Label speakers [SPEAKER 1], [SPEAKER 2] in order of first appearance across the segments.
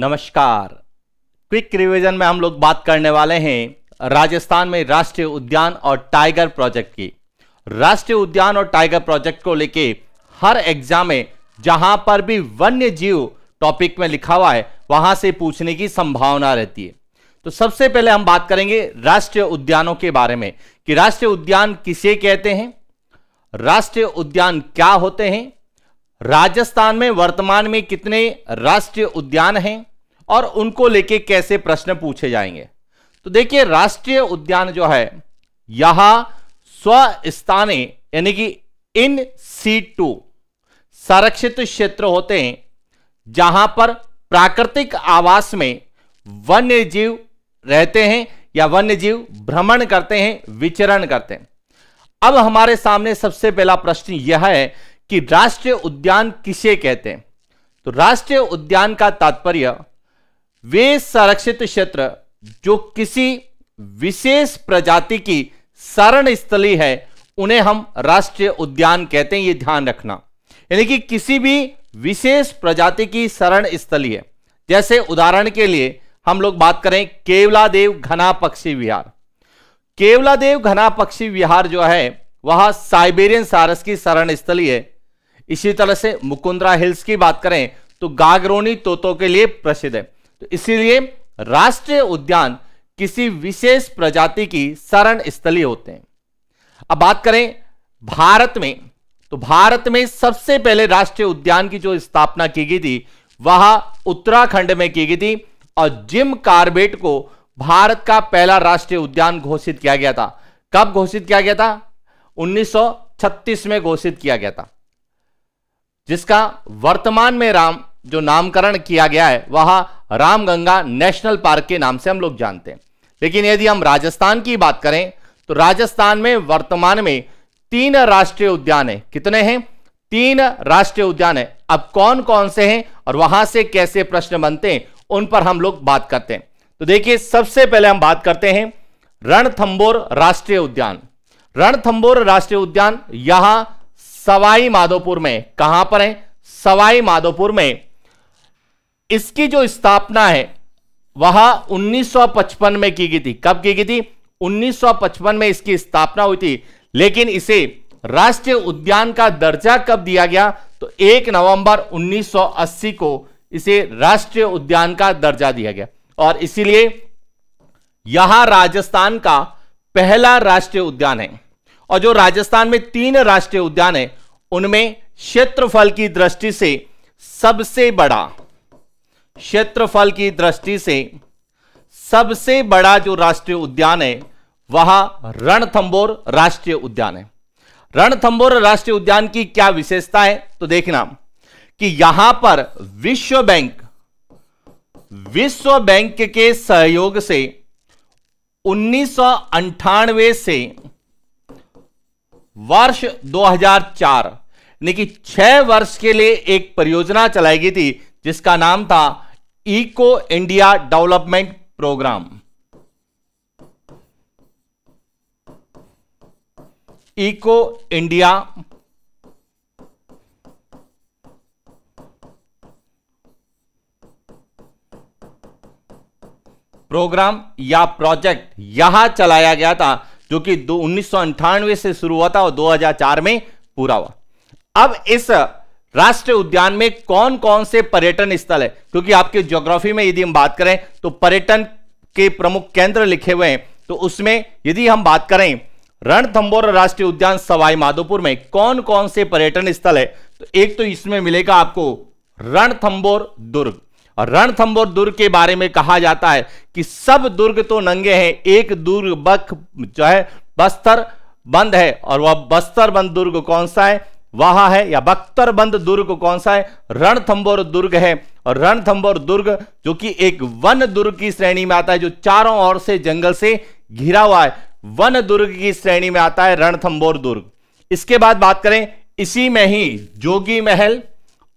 [SPEAKER 1] नमस्कार quick revision में हम लोग बात करने वाले हैं राजस्थान में राष्ट्रीय उद्यान और टाइगर प्रोजेक्ट की राष्ट्रीय उद्यान और टाइगर प्रोजेक्ट को लेके हर एग्जाम में जहां पर भी वन्य जीव टॉपिक में लिखा हुआ है वहां से पूछने की संभावना रहती है तो सबसे पहले हम बात करेंगे राष्ट्रीय उद्यानों के बारे में कि राष्ट्रीय उद्यान किसे कहते हैं राष्ट्रीय उद्यान क्या होते हैं राजस्थान में वर्तमान में कितने राष्ट्रीय उद्यान हैं और उनको लेके कैसे प्रश्न पूछे जाएंगे तो देखिए राष्ट्रीय उद्यान जो है यह स्वस्थाने यानी कि इन सी टू संरक्षित क्षेत्र होते हैं जहां पर प्राकृतिक आवास में वन्य जीव रहते हैं या वन्य जीव भ्रमण करते हैं विचरण करते हैं अब हमारे सामने सबसे पहला प्रश्न यह है कि राष्ट्रीय उद्यान किसे कहते हैं तो राष्ट्रीय उद्यान का तात्पर्य वे संरक्षित क्षेत्र जो किसी विशेष प्रजाति की शरण स्थली है उन्हें हम राष्ट्रीय उद्यान कहते हैं यह ध्यान रखना यानी कि किसी भी विशेष प्रजाति की शरण स्थली है जैसे उदाहरण के लिए हम लोग बात करें केवलादेव घना पक्षी विहार केवलादेव घना पक्षी विहार जो है वह साइबेरियन सारस की शरण स्थली है इसी तरह से मुकुंद्रा हिल्स की बात करें तो गागरोनी तोतों के लिए प्रसिद्ध है तो इसीलिए राष्ट्रीय उद्यान किसी विशेष प्रजाति की शरण स्थली होते हैं अब बात करें भारत में तो भारत में सबसे पहले राष्ट्रीय उद्यान की जो स्थापना की गई थी वह उत्तराखंड में की गई थी और जिम कार्बेट को भारत का पहला राष्ट्रीय उद्यान घोषित किया गया था कब घोषित किया गया था 1936 में घोषित किया गया था जिसका वर्तमान में राम जो नामकरण किया गया है वह रामगंगा नेशनल पार्क के नाम से हम लोग जानते हैं लेकिन यदि हम राजस्थान की बात करें तो राजस्थान में वर्तमान में तीन राष्ट्रीय उद्यान है कितने हैं तीन राष्ट्रीय उद्यान है अब कौन कौन से हैं और वहां से कैसे प्रश्न बनते हैं उन पर हम लोग बात करते हैं तो देखिए सबसे पहले हम बात करते हैं रणथंबोर राष्ट्रीय उद्यान रणथंबोर राष्ट्रीय उद्यान यहां सवाई माधोपुर में कहां पर है सवाई माधोपुर में इसकी जो स्थापना है वह 1955 में की गई थी कब की गई थी 1955 में इसकी स्थापना हुई थी लेकिन इसे राष्ट्रीय उद्यान का दर्जा कब दिया गया तो 1 नवंबर 1980 को इसे राष्ट्रीय उद्यान का दर्जा दिया गया और इसीलिए यह राजस्थान का पहला राष्ट्रीय उद्यान है और जो राजस्थान में तीन राष्ट्रीय उद्यान है उनमें क्षेत्रफल की दृष्टि से सबसे बड़ा क्षेत्रफल की दृष्टि से सबसे बड़ा जो राष्ट्रीय उद्यान है वह रणथंबोर राष्ट्रीय उद्यान है रणथंबोर राष्ट्रीय उद्यान की क्या विशेषता है तो देखना कि यहां पर विश्व बैंक विश्व बैंक के सहयोग से उन्नीस से वर्ष 2004 यानी कि छह वर्ष के लिए एक परियोजना चलाई गई थी जिसका नाम था eco India development programme eco India programme या प्रोजेक्ट यहां चलाया गया था जो कि दो उन्नीस से शुरू हुआ था और 2004 में पूरा हुआ अब इस राष्ट्रीय उद्यान में कौन कौन से पर्यटन स्थल है क्योंकि आपके ज्योग्राफी में यदि हम बात करें तो पर्यटन के प्रमुख केंद्र लिखे हुए हैं तो उसमें यदि हम बात करें रणथंबोर राष्ट्रीय उद्यान सवाई माधोपुर में कौन कौन से पर्यटन स्थल है तो एक तो इसमें मिलेगा आपको रणथंबोर दुर्ग और रणथंबोर दुर्ग के बारे में कहा जाता है कि सब दुर्ग तो नंगे हैं एक दुर्ग बख जो है बस्तर बंद है और वह बस्तर बंद दुर्ग कौन सा है वहा है या बख्तरबंद दुर्ग कौन सा है रणथंबोर दुर्ग है और रणथंबोर दुर्ग जो कि एक वन दुर्ग की श्रेणी में आता है जो चारों ओर से जंगल से घिरा हुआ है वन दुर्ग की श्रेणी में आता है रणथंबोर दुर्ग इसके बाद बात करें इसी में ही जोगी महल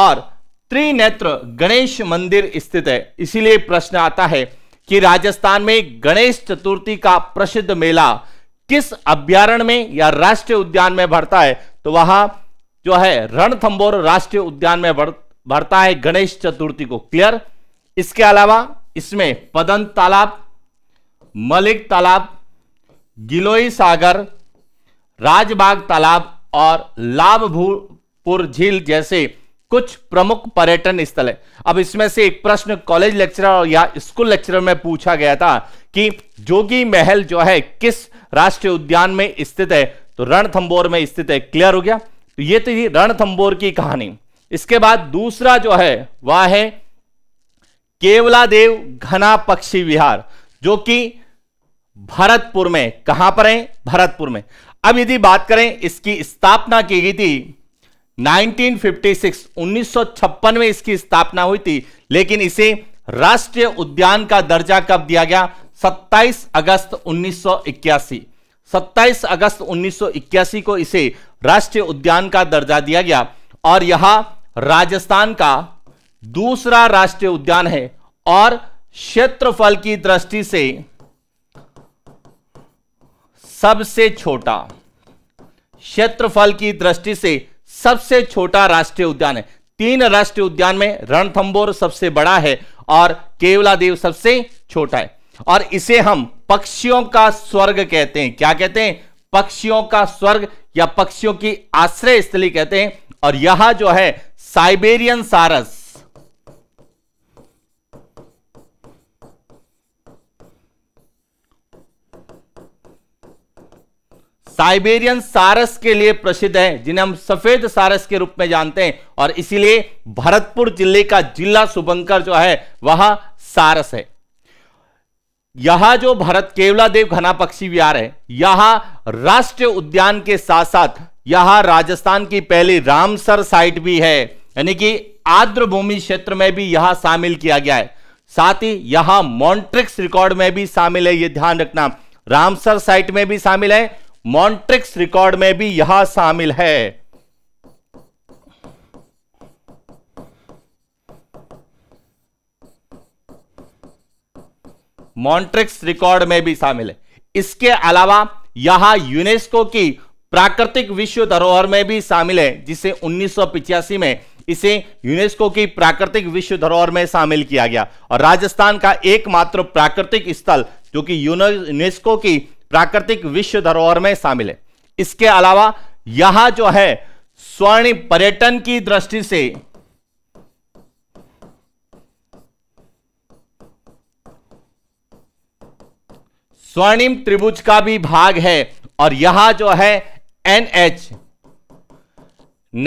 [SPEAKER 1] और त्रिनेत्र गणेश मंदिर स्थित है इसीलिए प्रश्न आता है कि राजस्थान में गणेश चतुर्थी का प्रसिद्ध मेला किस अभ्यारण में या राष्ट्रीय उद्यान में भरता है तो वहां जो है रणथंबोर राष्ट्रीय उद्यान में भरता है गणेश चतुर्थी को क्लियर इसके अलावा इसमें पदन तालाब मलिक तालाब गिलोई सागर राजबाग तालाब और लाभपुर झील जैसे कुछ प्रमुख पर्यटन स्थल है अब इसमें से एक प्रश्न कॉलेज लेक्चरर या स्कूल लेक्चरर में पूछा गया था कि जोगी महल जो है किस राष्ट्रीय उद्यान में स्थित है तो रणथंबोर में स्थित है क्लियर हो गया तो ये तो रणथंबोर की कहानी इसके बाद दूसरा जो है वह है केवला देव घना पक्षी विहार जो कि भरतपुर में कहां पर है भरतपुर में अब यदि बात करें इसकी स्थापना की गई थी 1956 1956 में इसकी स्थापना हुई थी लेकिन इसे राष्ट्रीय उद्यान का दर्जा कब दिया गया 27 अगस्त 1981 27 अगस्त 1981 को इसे राष्ट्रीय उद्यान का दर्जा दिया गया और यह राजस्थान का दूसरा राष्ट्रीय उद्यान है और क्षेत्रफल की दृष्टि से सबसे छोटा क्षेत्रफल की दृष्टि से सबसे छोटा राष्ट्रीय उद्यान है तीन राष्ट्रीय उद्यान में रणथंबोर सबसे बड़ा है और केवलादेव सबसे छोटा है और इसे हम पक्षियों का स्वर्ग कहते हैं क्या कहते हैं पक्षियों का स्वर्ग या पक्षियों की आश्रय स्थली कहते हैं और यह जो है साइबेरियन सारस साइबेरियन सारस के लिए प्रसिद्ध है जिन्हें हम सफेद सारस के रूप में जानते हैं और इसीलिए भरतपुर जिले का जिला शुभंकर जो है वह सारस है यह जो भरत केवला देव घना पक्षी विहार है यह राष्ट्रीय उद्यान के साथ साथ यह राजस्थान की पहली रामसर साइट भी है यानी कि आर्द्र भूमि क्षेत्र में भी यह शामिल किया गया है साथ ही यह मॉन्ट्रिक्स रिकॉर्ड में भी शामिल है यह ध्यान रखना रामसर साइट में भी शामिल है मॉन्ट्रिक्स रिकॉर्ड में भी यह शामिल है मॉन्ट्रिक्स रिकॉर्ड में भी शामिल है इसके अलावा यह यूनेस्को की प्राकृतिक विश्व धरोहर में भी शामिल है जिसे उन्नीस में इसे यूनेस्को की प्राकृतिक विश्व धरोहर में शामिल किया गया और राजस्थान का एकमात्र प्राकृतिक स्थल जो कि यूनेस्को की प्राकृतिक विश्व धरोहर में शामिल है इसके अलावा यहां जो है स्वर्ण पर्यटन की दृष्टि से स्वर्णिम त्रिभुज का भी भाग है और यहां जो है एनएच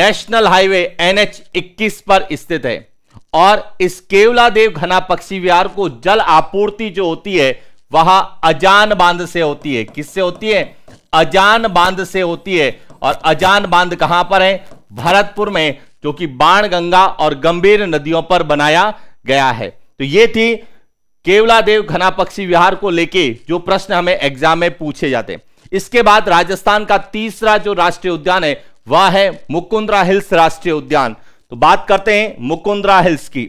[SPEAKER 1] नेशनल हाईवे एनएच 21 पर स्थित है और इस केवला देव घना पक्षी विहार को जल आपूर्ति जो होती है वहां अजान बांध से होती है किससे होती है अजान बांध से होती है और अजान बांध कहां पर है भरतपुर में जो कि बाण गंगा और गंभीर नदियों पर बनाया गया है तो ये थी केवला देव घना पक्षी विहार को लेके जो प्रश्न हमें एग्जाम में पूछे जाते हैं इसके बाद राजस्थान का तीसरा जो राष्ट्रीय उद्यान है वह है मुकुंद्रा हिल्स राष्ट्रीय उद्यान तो बात करते हैं मुकुंद्रा हिल्स की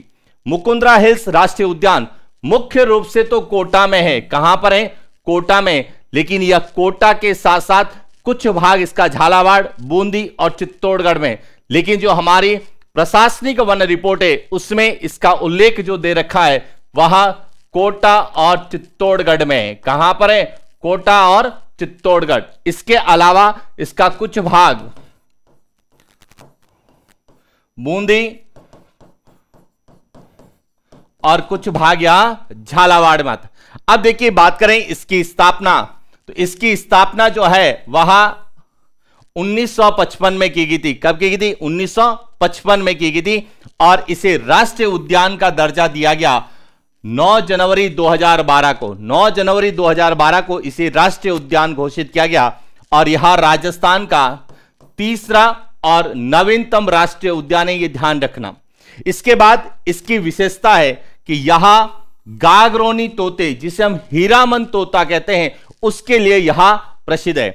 [SPEAKER 1] मुकुंद्रा हिल्स राष्ट्रीय उद्यान मुख्य रूप से तो कोटा में है कहां पर है कोटा में लेकिन यह कोटा के साथ साथ कुछ भाग इसका झालावाड़ बूंदी और चित्तौड़गढ़ में लेकिन जो हमारी प्रशासनिक वन रिपोर्ट है उसमें इसका उल्लेख जो दे रखा है वह कोटा और चित्तौड़गढ़ में कहां पर है कोटा और चित्तौड़गढ़ इसके अलावा इसका कुछ भाग बूंदी और कुछ भाग यहां झालावाड़ में अब देखिए बात करें इसकी स्थापना तो इसकी स्थापना जो है वह 1955 में की गई थी कब की गई थी 1955 में की गई थी और इसे राष्ट्रीय उद्यान का दर्जा दिया गया 9 जनवरी 2012 को 9 जनवरी 2012 को इसे राष्ट्रीय उद्यान घोषित किया गया और यह राजस्थान का तीसरा और नवीनतम राष्ट्रीय उद्यान है यह ध्यान रखना इसके बाद इसकी विशेषता है कि यहां गागरोनी तोते जिसे हम हीरामन तोता कहते हैं उसके लिए यहां प्रसिद्ध है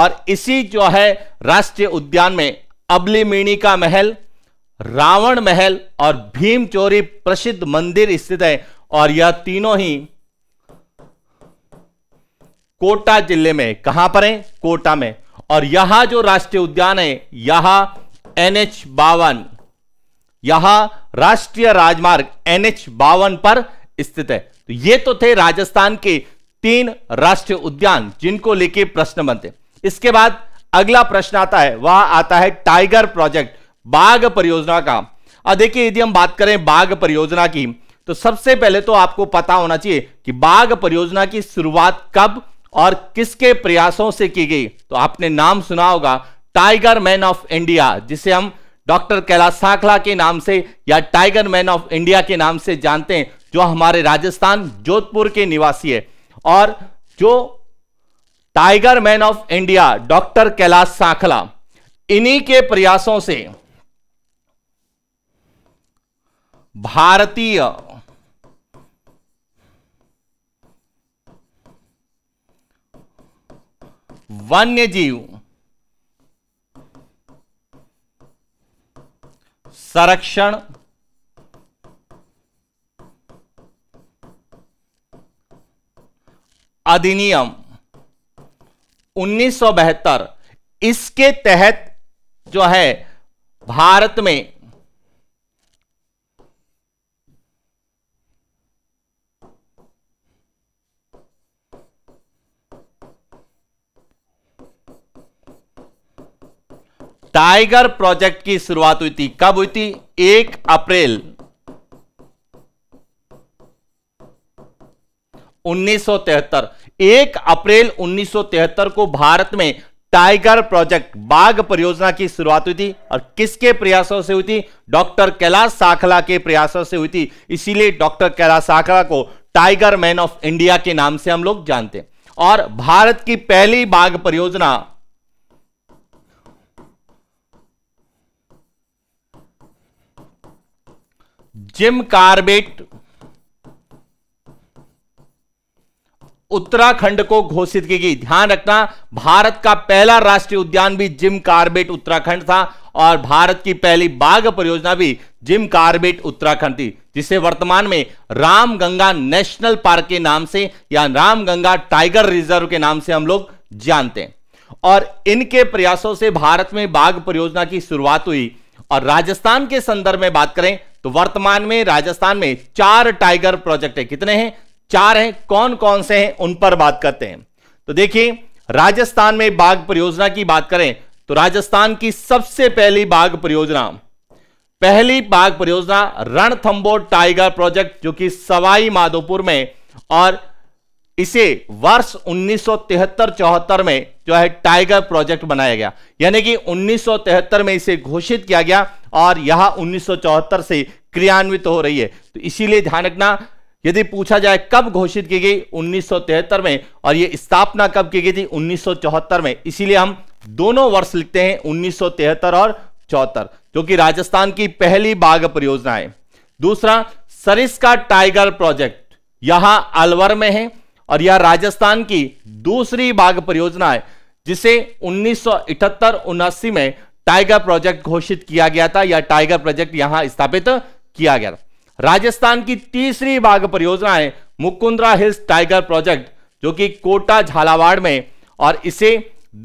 [SPEAKER 1] और इसी जो है राष्ट्रीय उद्यान में अबली मीणी का महल रावण महल और भीम चोरी प्रसिद्ध मंदिर स्थित है और यह तीनों ही कोटा जिले में कहां पर है कोटा में और यहां जो राष्ट्रीय उद्यान है यहां एनएच बावन यहां राष्ट्रीय राजमार्ग एनएच बावन पर स्थित है तो ये तो थे राजस्थान के तीन राष्ट्रीय उद्यान जिनको लेके प्रश्न बनते इसके बाद अगला प्रश्न आता है वह आता है टाइगर प्रोजेक्ट बाघ परियोजना का और देखिए यदि हम बात करें बाघ परियोजना की तो सबसे पहले तो आपको पता होना चाहिए कि बाघ परियोजना की शुरुआत कब और किसके प्रयासों से की गई तो आपने नाम सुना होगा टाइगर मैन ऑफ इंडिया जिसे हम डॉक्टर कैलाश साखला के नाम से या टाइगर मैन ऑफ इंडिया के नाम से जानते हैं जो हमारे राजस्थान जोधपुर के निवासी है और जो tiger man of India doctor Kailash Sankhala इन्हीं के प्रयासों से भारतीय वन्य जीव संरक्षण अधिनियम उन्नीस इसके तहत जो है भारत में टाइगर प्रोजेक्ट की शुरुआत हुई थी कब हुई थी एक अप्रैल 1973 एक अप्रैल 1973 को भारत में टाइगर प्रोजेक्ट बाघ परियोजना की शुरुआत हुई थी और किसके प्रयासों से हुई थी डॉक्टर कैलाश साखला के प्रयासों से हुई थी इसीलिए डॉक्टर कैलाश साखला को टाइगर मैन ऑफ इंडिया के नाम से हम लोग जानते हैं और भारत की पहली बाघ परियोजना जिम कार्बेट उत्तराखंड को घोषित की गई ध्यान रखना भारत का पहला राष्ट्रीय उद्यान भी जिम कार्बेट उत्तराखंड था और भारत की पहली बाघ परियोजना भी जिम कार्बेट उत्तराखंड थी जिसे वर्तमान में रामगंगा नेशनल पार्क के नाम से या रामगंगा टाइगर रिजर्व के नाम से हम लोग जानते हैं और इनके प्रयासों से भारत में बाघ परियोजना की शुरुआत हुई और राजस्थान के संदर्भ में बात करें तो वर्तमान में राजस्थान में चार टाइगर प्रोजेक्ट है कितने हैं चार हैं कौन कौन से हैं उन पर बात करते हैं तो देखिए राजस्थान में बाघ परियोजना की बात करें तो राजस्थान की सबसे पहली बाघ परियोजना पहली बाघ परियोजना रणथंबो टाइगर प्रोजेक्ट जो कि सवाई माधोपुर में और इसे वर्ष 1973-74 में जो है टाइगर प्रोजेक्ट बनाया गया यानी कि 1973 में इसे घोषित किया गया और यह 1974 से क्रियान्वित हो रही है तो इसीलिए ध्यान रखना यदि पूछा जाए कब घोषित की गई 1973 में और यह स्थापना कब की गई थी 1974 में इसीलिए हम दोनों वर्ष लिखते हैं 1973 और चौहत्तर जो कि राजस्थान की पहली बाघ परियोजना है दूसरा सरिस का टाइगर प्रोजेक्ट यहां अलवर में है और यह राजस्थान की दूसरी बाघ परियोजना है जिसे 1978-79 में टाइगर प्रोजेक्ट घोषित किया गया था या टाइगर प्रोजेक्ट यहां स्थापित किया गया था राजस्थान की तीसरी बाघ परियोजना है मुकुंद्रा हिल्स टाइगर प्रोजेक्ट जो कि कोटा झालावाड़ में और इसे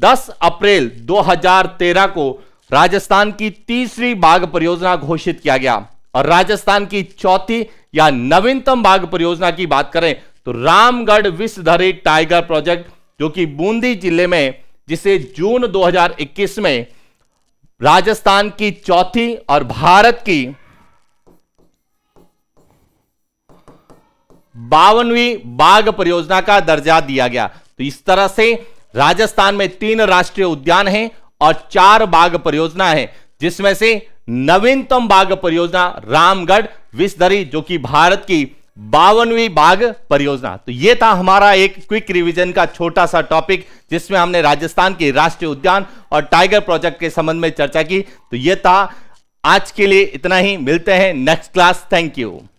[SPEAKER 1] 10 अप्रैल 2013 को राजस्थान की तीसरी बाघ परियोजना घोषित किया गया और राजस्थान की चौथी या नवीनतम बाघ परियोजना की बात करें तो रामगढ़ विश्वधरी टाइगर प्रोजेक्ट जो कि बूंदी जिले में जिसे जून 2021 में राजस्थान की चौथी और भारत की बावनवी बाघ परियोजना का दर्जा दिया गया तो इस तरह से राजस्थान में तीन राष्ट्रीय उद्यान हैं और चार बाघ परियोजना है जिसमें से नवीनतम बाघ परियोजना रामगढ़ विस्तरी जो कि भारत की बावनवी बाघ परियोजना तो ये था हमारा एक क्विक रिवीजन का छोटा सा टॉपिक जिसमें हमने राजस्थान के राष्ट्रीय उद्यान और टाइगर प्रोजेक्ट के संबंध में चर्चा की तो ये था आज के लिए इतना ही मिलते हैं नेक्स्ट क्लास थैंक यू